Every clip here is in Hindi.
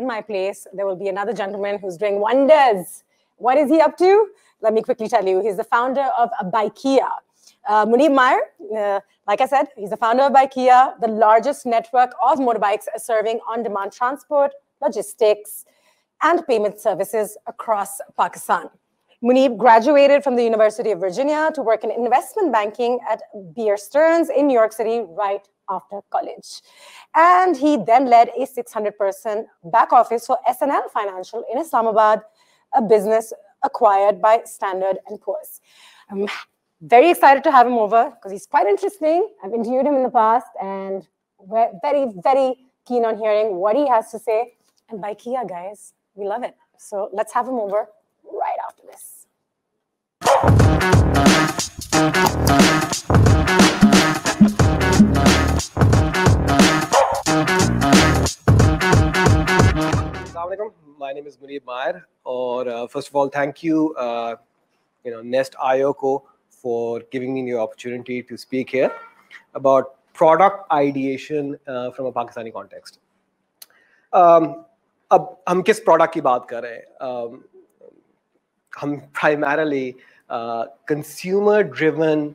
in my place, there will be another gentleman who's doing wonders. What is he up to? Let me quickly tell you. He's the founder of Bikea. Uh, Munib Meyer, uh, like I said, he's the founder of Bikea, the largest network of motorbikes serving on-demand transport, logistics, and payment services across Pakistan. Munib graduated from the University of Virginia to work in investment banking at Beer Stearns in New York City right after college. And he then led a 600 person back office for SNL Financial in Islamabad, a business acquired by Standard and Poor's. I'm very excited to have him over because he's quite interesting. I've interviewed him in the past and we're very, very keen on hearing what he has to say. And by Kia, guys, we love it. So let's have him over right after this. My name is Muneeb Mayer. Or uh, first of all, thank you, uh, you know, Nest IOCO for giving me the opportunity to speak here about product ideation uh, from a Pakistani context. Um, अब हम किस प्रोडक्ट की um, हम primarily consumer driven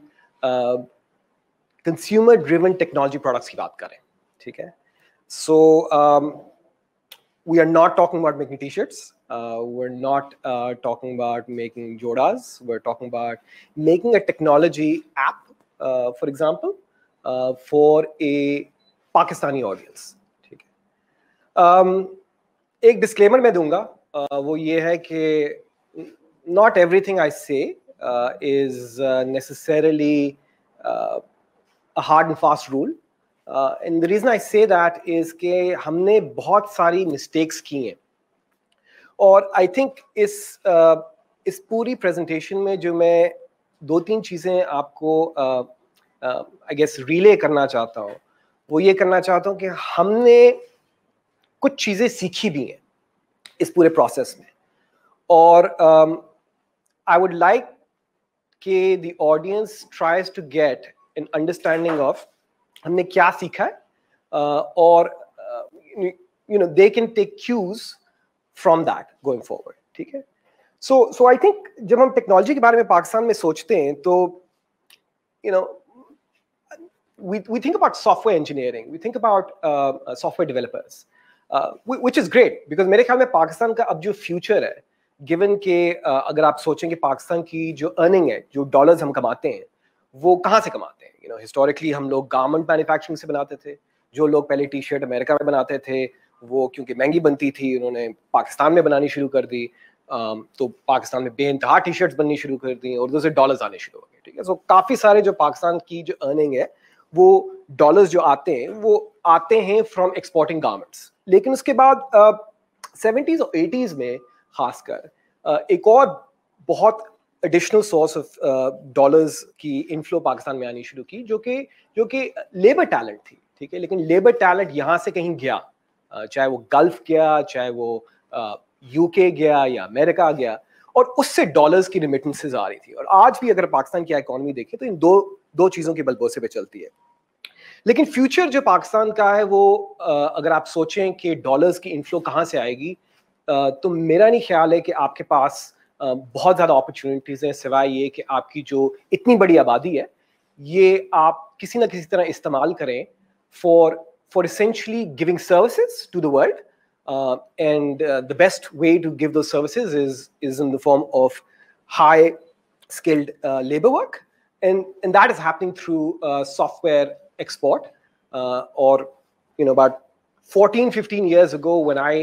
consumer driven technology products की so, um, we are not talking about making t-shirts. Uh, we're not uh, talking about making Jodas. We're talking about making a technology app, uh, for example, uh, for a Pakistani audience. ठीक है um, एक डिस्क्लेमर मैं दूंगा uh, वो ये है कि not everything I say is necessarily hard and fast rule and the reason I say that is के हमने बहुत सारी मिस्टेक्स की हैं और आई थिंक इस uh, इस पूरी प्रेजेंटेशन में जो मैं दो तीन चीज़ें आपको आई गेस रिले करना चाहता हूँ वो ये करना चाहता हूँ कि हमने कुछ चीज़ें सीखी भी हैं इस पूरे प्रोसेस में और आई वुड लाइक के the audience tries to get an understanding of हमने क्या सीखा है uh, और you know they can take cues from that going forward ठीक है सो सो आई थिंक जब हम टेक्नोलॉजी के बारे में पाकिस्तान में सोचते हैं तो you know we we think about software engineering we think about software developers which is great because मेरे ख्याल में पाकिस्तान का अब जो फ्यूचर है गिवन के uh, अगर आप सोचें कि पाकिस्तान की जो अर्निंग है जो डॉलर्स हम कमाते हैं वो कहाँ से कमाते हैं यू नो हिस्टोरिकली हम लोग गारमेंट मैन्युफैक्चरिंग से बनाते थे जो लोग पहले टी शर्ट अमेरिका में बनाते थे वो क्योंकि महंगी बनती थी उन्होंने पाकिस्तान में बनानी शुरू कर दी तो पाकिस्तान में बेनतहा टी शर्ट्स बननी शुरू कर दी और उधर से डॉलर्स आने शुरू हो गए ठीक है सो काफ़ी सारे जो पाकिस्तान की जो अर्निंग है वो डॉलर्स जो आते हैं वो आते हैं फ्रॉम एक्सपोर्टिंग गारमेंट्स लेकिन उसके बाद सेवेंटीज़ और एटीज़ में खासकर एक और बहुत एडिशनल सोर्स ऑफ डॉलर्स की इनफ्लो पाकिस्तान में आनी शुरू की जो कि जो कि लेबर टैलेंट थी ठीक है लेकिन लेबर टैलेंट यहाँ से कहीं गया चाहे वो गल्फ गया चाहे वो यूके गया या अमेरिका गया और उससे डॉलर्स की रिमिटेंसेज आ रही थी और आज भी अगर पाकिस्तान की इकोनॉमी देखे तो इन दो दो चीज़ों के बलबोसे पे चलती है लेकिन फ्यूचर जो पाकिस्तान का है वो अगर आप सोचें कि डॉलर्स की इनफ्लो कहाँ से आएगी तो मेरा नहीं ख्याल है कि आपके पास बहुत ज़्यादा अपॉर्चुनिटीज़ हैं सिवाय ये कि आपकी जो इतनी बड़ी आबादी है ये आप किसी ना किसी तरह इस्तेमाल करें for for essentially giving services to the world and the best way to give दो services is is in the form of high skilled labor work, and and that is happening through software export. or you know, about 14, 15 years ago, when I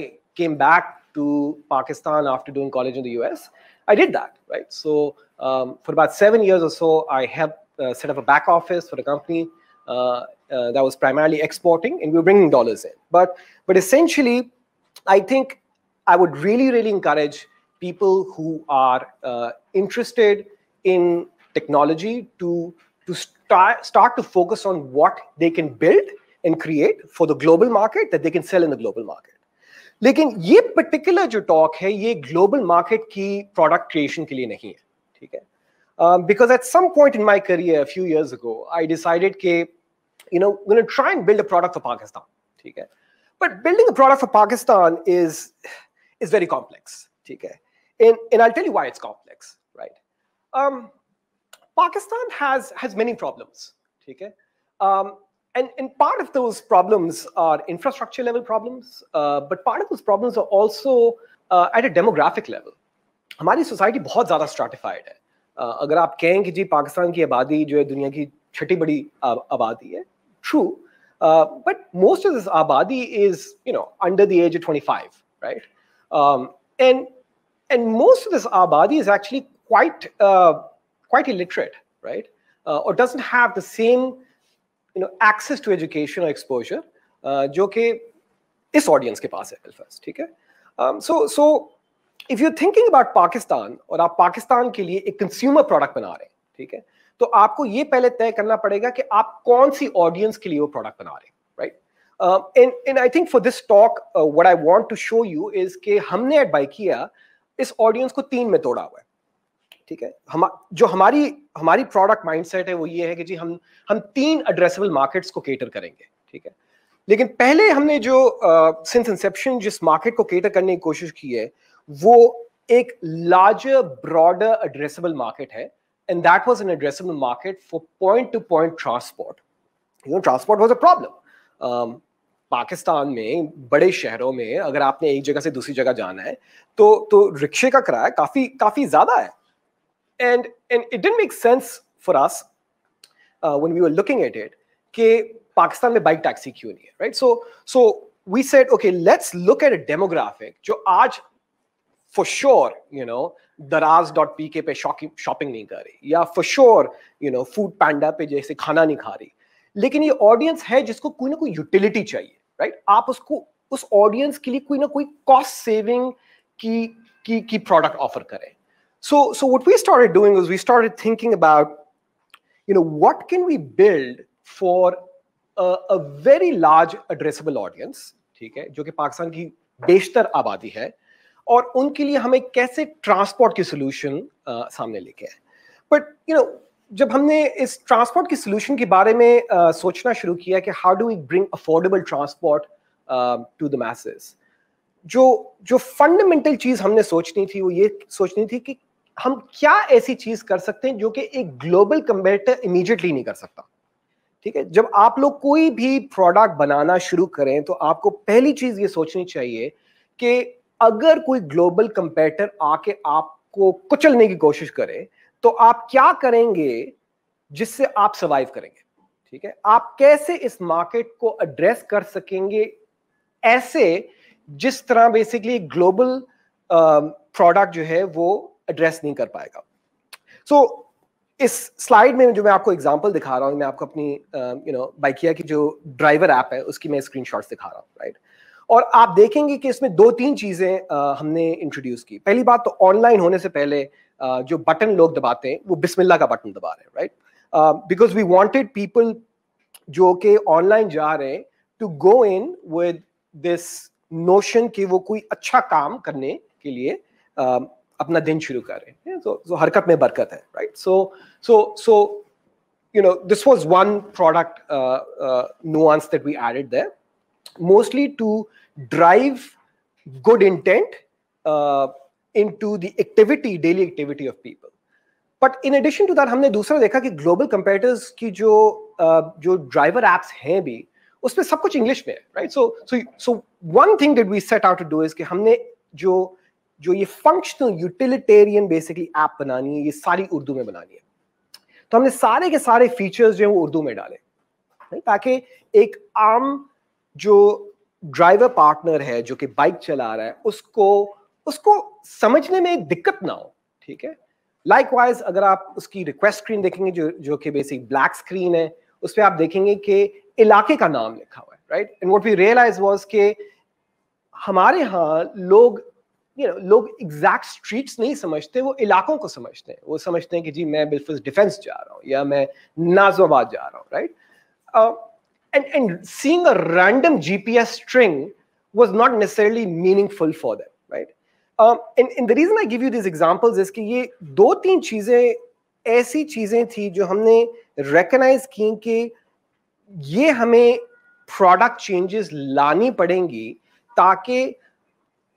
came back to Pakistan after doing college in the U.S., I did that, right? So um, for about seven years or so, I helped uh, set up a back office for the company uh, uh, that was primarily exporting, and we were bringing dollars in. But but essentially, I think I would really really encourage people who are uh, interested in technology to to start start to focus on what they can build and create for the global market that they can sell in the global market लेकिन ये पर्टिकुलर जो टॉक है ये ग्लोबल मार्केट की प्रोडक्ट क्रिएशन के लिए नहीं है ठीक है because at some point in my career few years go I decided के you know gonna try and build a product for Pakistan ठीक है but building a product for Pakistan is is very complex ठीक है in and I'll tell you why it's complex, right? Um, Pakistan has has many problems. Okay, um, and, and part of those problems are infrastructure level problems, uh, but part of those problems are also uh, at a demographic level. Our society is very stratified. If you say that Pakistan's population is the की आबादी जो true, uh, but most of this आबादी is true but most of this आबादी is you and most of this abadi is actually quite uh, quite illiterate right uh, or doesn't have the same you know access to education और एक्सपोजर जो कि इस ऑडियंस के पास है फर्स्ट ठीक है so so if you thinking about Pakistan और आप पाकिस्तान के लिए एक कंज्यूमर प्रोडक्ट बना रहे हैं ठीक है तो आपको ये पहले तय करना पड़ेगा कि आप कौन सी ऑडियंस के लिए वो प्रोडक्ट बना रहे हैं right and and I think for this talk what I want to show you is के हमने एडवाइस किया इस ऑडियंस को तीन में तोड़ा हुआ है ठीक है हम जो हमारी हमारी प्रोडक्ट माइंडसेट है वो ये है कि जी हम हम तीन एड्रेसेबल मार्केट्स को केटर करेंगे ठीक है लेकिन पहले हमने जो सिंस uh, इंसेप्शन जिस मार्केट को केटर करने की कोशिश की है वो एक लार्जर ब्रॉडर एड्रेसेबल मार्केट है and that was an addressable market for point to point transport you know transport was a problem Pakistan में बड़े शहरों में अगर आपने एक जगह से दूसरी जगह जाना है तो तो रिक्शे का किराया काफ़ी काफ़ी ज़्यादा है and and it didn't make sense for us uh, when we were looking at it that pakistan the bike taxi queue right so so we said okay let's look at a demographic jo aaj for sure you know daraz.pk pe shopping nahi kar yeah for sure you know food panda pe jaise khana nahi kha rahi lekin ye audience hai jisko koi na koi utility chahiye right aap usko us audience ke liye koi na koi cost saving ki ki ki product offer kare So, so what we started doing was we started thinking about, you know, what can we build for a, a very large addressable audience, ठीक है, जो कि पाकिस्तान की बेशतर आबादी है, और उनके लिए हमें कैसे ट्रांसपोर्ट की सोल्यूशन सामने लेके आए बट यू नो जब हमने इस ट्रांसपोर्ट की सोल्यूशन के बारे में uh, सोचना शुरू किया कि how do we bring affordable transport to the masses जो जो फंडामेंटल चीज हमने सोचनी थी वो ये सोचनी थी कि हम क्या ऐसी चीज कर सकते हैं जो कि एक ग्लोबल कंपेटर इमीडिएटली नहीं कर सकता ठीक है जब आप लोग कोई भी प्रोडक्ट बनाना शुरू करें तो आपको पहली चीज ये सोचनी चाहिए कि अगर कोई ग्लोबल कंपेटर आके आपको कुचलने की कोशिश करे तो आप क्या करेंगे जिससे आप सर्वाइव करेंगे ठीक है आप कैसे इस मार्केट को एड्रेस कर सकेंगे ऐसे जिस तरह बेसिकली ग्लोबल प्रोडक्ट जो है वो एड्रेस नहीं कर पाएगा सो so, इस स्लाइड में जो मैं आपको एग्जांपल दिखा रहा हूँ मैं आपको अपनी यू नो बाइकिया की जो ड्राइवर ऐप है उसकी मैं स्क्रीनशॉट्स दिखा रहा हूँ राइट right? और आप देखेंगे कि इसमें दो तीन चीज़ें हमने इंट्रोड्यूस की पहली बात तो ऑनलाइन होने से पहले जो बटन लोग दबाते हैं वो बिस्मिल्ला का बटन दबा रहे हैं right because we wanted people जो कि ऑनलाइन जा रहे हैं to go in with this notion कि वो कोई अच्छा काम करने के लिए uh, अपना दिन शुरू कर रहे हैं तो so, तो हरकत में बरकत है right so so so you know this was one product nuances that we added there mostly to drive good intent in the activity daily activity of people but in addition to that हमने दूसरा देखा कि ग्लोबल कंपेटर्स की जो uh, जो ड्राइवर एप्स हैं भी उसमें सब कुछ इंग्लिश में है right so so so one thing did we set out to do is कि हमने जो uh, जो ये फंक्शनल यूटिलिटेरियन बेसिकली ऐप बनानी है ये सारी उर्दू में बनानी है तो हमने सारे के सारे फीचर्स जो है वो उर्दू में डाले ताकि एक आम जो ड्राइवर पार्टनर है जो कि बाइक चला रहा है उसको उसको समझने में एक दिक्कत ना हो ठीक है लाइकवाइज अगर आप उसकी रिक्वेस्ट स्क्रीन देखेंगे जो जो कि बेसिक ब्लैक स्क्रीन है उस पर आप देखेंगे कि इलाके का नाम लिखा हुआ है right and what we realize was के हमारे यहाँ लोग यू नो लोग एग्जैक्ट स्ट्रीट्स नहीं समझते वो इलाकों को समझते हैं वो समझते हैं कि जी मैं बिल्फुल डिफेंस जा रहा हूँ या मैं नाजमाबाद जा रहा हूँ right and and seeing a random GPS string was not necessarily meaningful for them right um, and, and the reason i give you these examples is ki ye do teen cheeze ऐसी चीजें थी जो हमने रिकग्नाइज की कि ये हमें प्रोडक्ट चेंजेस लानी पड़ेंगी ताकि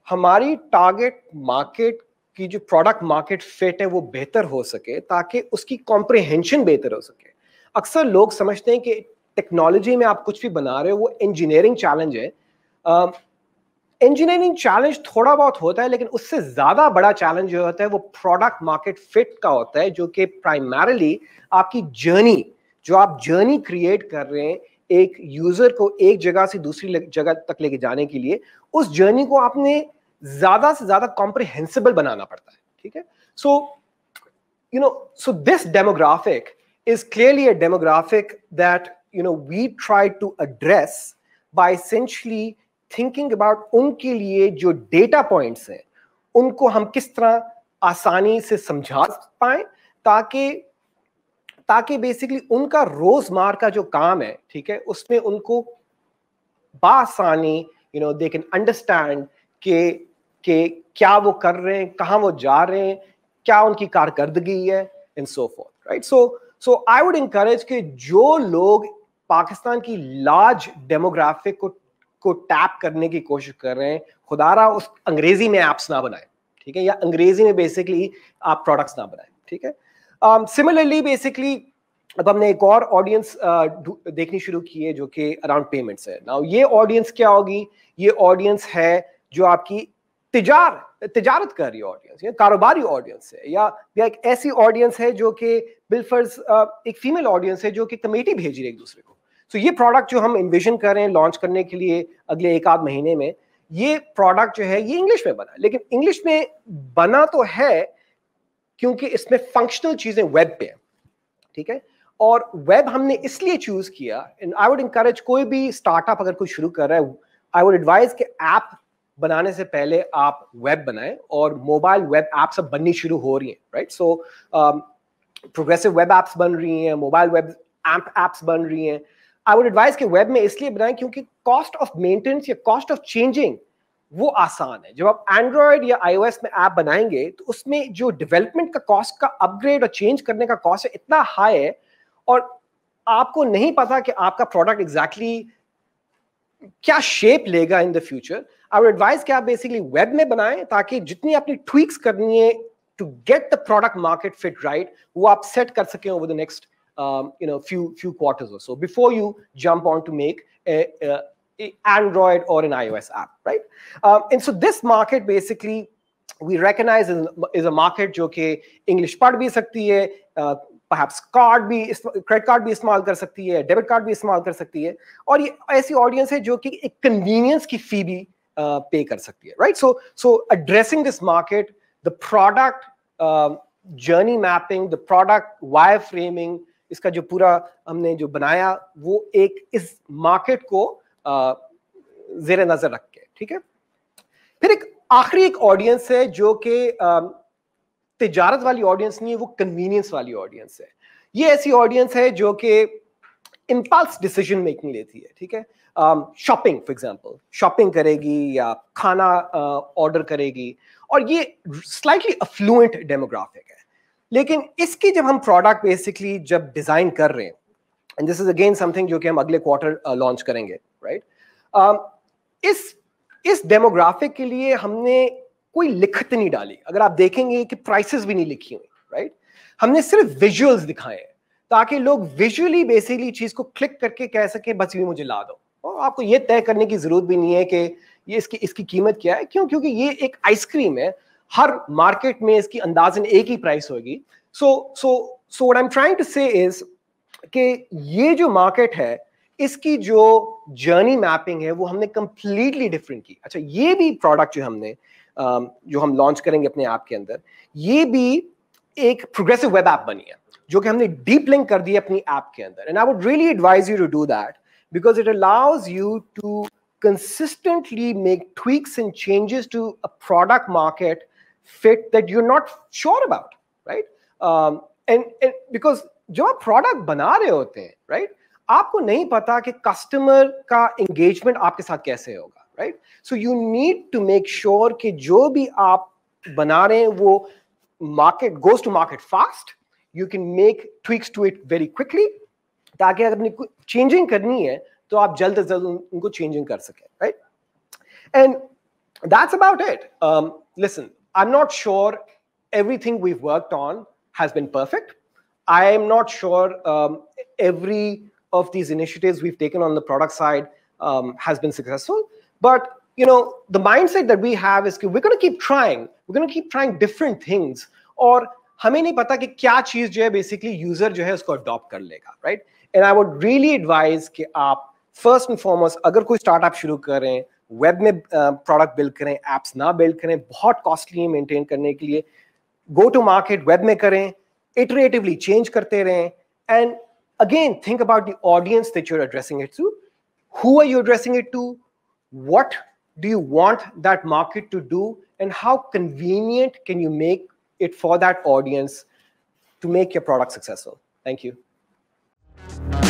हमारी टारगेट मार्केट की जो प्रोडक्ट मार्केट फिट है वो बेहतर हो सके ताकि उसकी कॉम्प्रिहेंशन बेहतर हो सके अक्सर लोग समझते हैं कि टेक्नोलॉजी में आप कुछ भी बना रहे हो वो इंजीनियरिंग चैलेंज है इंजीनियरिंग uh, चैलेंज थोड़ा बहुत होता है लेकिन उससे ज़्यादा बड़ा चैलेंज जो होता है वो प्रोडक्ट मार्केट फिट का होता है जो कि प्राइमरली आपकी जर्नी जो आप जर्नी क्रिएट कर रहे हैं एक यूज़र को एक जगह से दूसरी जगह तक लेके जाने के लिए उस जर्नी को आपने ज्यादा से ज्यादा कॉम्प्रिहेंसिबल बनाना पड़ता है ठीक है so you know so this demographic is clearly a demographic that you know we try to address by sensibly thinking about उनके लिए जो डेटा पॉइंट्स हैं उनको हम किस तरह आसानी से समझा पाए ताकि ताकि बेसिकली उनका रोजमार का जो काम है ठीक है उसमें उनको बासानी you know they can understand के कि क्या वो कर रहे हैं कहाँ वो जा रहे हैं क्या उनकी कारकर्दगी है in so for right so so I would encourage कि जो लोग पाकिस्तान की लार्ज डेमोग्राफिक को को टैप करने की कोशिश कर रहे हैं रहा उस अंग्रेजी में ऐप्स ना बनाए ठीक है या अंग्रेजी में बेसिकली आप प्रोडक्ट्स ना बनाए ठीक है सिमिलरली um, बेसिकली अब हमने एक और ऑडियंस uh, देखनी शुरू की है जो कि अराउंड पेमेंट्स है नाउ ये ऑडियंस क्या होगी ये ऑडियंस है जो आपकी तिजार तिजारत कर रही ऑडियंस या कारोबारी ऑडियंस है या, या एक ऐसी ऑडियंस है जो कि बिलफर्ज एक फीमेल ऑडियंस है जो कि कमेटी भेज रही है एक दूसरे को सो so ये प्रोडक्ट जो हम इन्विजन कर रहे हैं लॉन्च करने के लिए अगले एक आध महीने में ये प्रोडक्ट जो है ये इंग्लिश में बना लेकिन इंग्लिश में बना तो है क्योंकि इसमें फंक्शनल चीजें वेब पे है ठीक है और वेब हमने इसलिए चूज किया एंड आई वुड इंकरेज कोई भी स्टार्टअप अगर कोई शुरू कर रहा है आई वुड एडवाइज कि ऐप बनाने से पहले आप वेब बनाएं और मोबाइल वेब ऐप्स अब बननी शुरू हो रही हैं right so progressive web apps बन रही हैं मोबाइल वेब एम्प ऐप्स बन रही हैं आई वुड एडवाइस कि वेब में इसलिए बनाएं क्योंकि कॉस्ट ऑफ मेंटेनेंस या कॉस्ट ऑफ चेंजिंग वो आसान है जब आप एंड्रॉयड या आईओएस में ऐप बनाएंगे तो उसमें जो डेवलपमेंट का कॉस्ट का अपग्रेड और चेंज करने का कॉस्ट है इतना हाई है और आपको नहीं पता कि आपका प्रोडक्ट एग्जैक्टली exactly क्या शेप लेगा in the future I would advice कि आप बेसिकली वेब में बनाएं ताकि जितनी अपनी ट्वीक्स करनी है to get the product market fit right वो आप सेट कर सकें over the next you know few few quarters or so before you jump on to make a, a, a android or an ios app right um, and so this market basically we जो कि इंग्लिश पढ़ भी सकती है uh, perhaps कार्ड भी क्रेडिट कार्ड भी इस्तेमाल कर सकती है डेबिट कार्ड भी इस्तेमाल कर सकती है और ये ऐसी ऑडियंस है जो कि एक कन्वीनियंस की फी भी पे कर सकती है right so so addressing this market the product journey mapping the product wireframing इसका जो पूरा हमने जो बनाया वो एक इस मार्केट को जेर नजर रख के ठीक है फिर एक आखिरी एक ऑडियंस है जो कि तिजारत वाली ऑडियंस नहीं है वो कन्वीनियंस वाली ऑडियंस है ये ऐसी ऑडियंस है जो कि इम्पल्स डिसीजन मेकिंग लेती है ठीक है शॉपिंग फॉर एग्जांपल शॉपिंग करेगी या खाना ऑर्डर uh, करेगी और ये स्लाइटली अफ्लुएंट डेमोग्राफिक है लेकिन इसकी जब हम प्रोडक्ट बेसिकली जब डिज़ाइन कर रहे हैं and this is again something जो कि हम अगले क्वार्टर लॉन्च uh, करेंगे राइट right? uh, इस इस डेमोग्राफिक के लिए हमने कोई लिखत नहीं डाली अगर आप देखेंगे कि प्राइसेस भी नहीं लिखी हुई राइट right? हमने सिर्फ विजुअल्स दिखाए हैं ताकि लोग विजुअली बेसिकली चीज को क्लिक करके कह सके बस ये मुझे ला दो और आपको ये तय करने की जरूरत भी नहीं है कि ये इसकी इसकी कीमत क्या है क्यों क्योंकि ये एक आइसक्रीम है हर मार्केट में इसकी अंदाजन एक ही प्राइस होगी so so so I am trying to say is कि ये जो मार्केट है इसकी जो जर्नी मैपिंग है वो हमने कंप्लीटली डिफरेंट की अच्छा ये भी प्रोडक्ट जो हमने um, जो हम लॉन्च करेंगे अपने ऐप के अंदर ये भी एक प्रोग्रेसिव वेब ऐप बनी है जो कि हमने डीप लिंक कर दी अपनी ऐप के अंदर and I would really advise you to do that because it allows you to consistently make tweaks and changes to a product market fit that you not sure about right um, and because जो आप प्रोडक्ट बना रहे होते हैं राइट right? आपको नहीं पता कि कस्टमर का एंगेजमेंट आपके साथ कैसे होगा right so you need to make sure कि जो भी आप बना रहे हैं वो market goes to market fast you can make tweaks to it very quickly ताकि अगर अपनी चेंजिंग करनी है तो आप जल्द से जल्द उनको चेंजिंग कर सकें right and that's about it. Um, listen, I'm not sure everything we've worked on has been perfect. I am not sure um, every of these initiatives we've taken on the product side um, has been successful. But you know, the mindset that we have is we're going to keep trying. We're going to keep trying different things, or हमें नहीं पता कि क्या चीज जो है बेसिकली यूजर जो है उसको अडॉप्ट कर लेगा right and I would really advise कि आप फर्स्ट एंड फॉरमोस्ट अगर कोई स्टार्टअप शुरू कर रहे हैं वेब में प्रोडक्ट बिल्ड करें एप्स ना बिल्ड करें बहुत कॉस्टली है मेंटेन करने के लिए गो टू मार्केट वेब में करें इटरेटिवली चेंज करते रहें and think about the audience that you are addressing it to who are you addressing it to what do you want that market to do and how convenient can you make it for that audience to make your product successful. Thank you.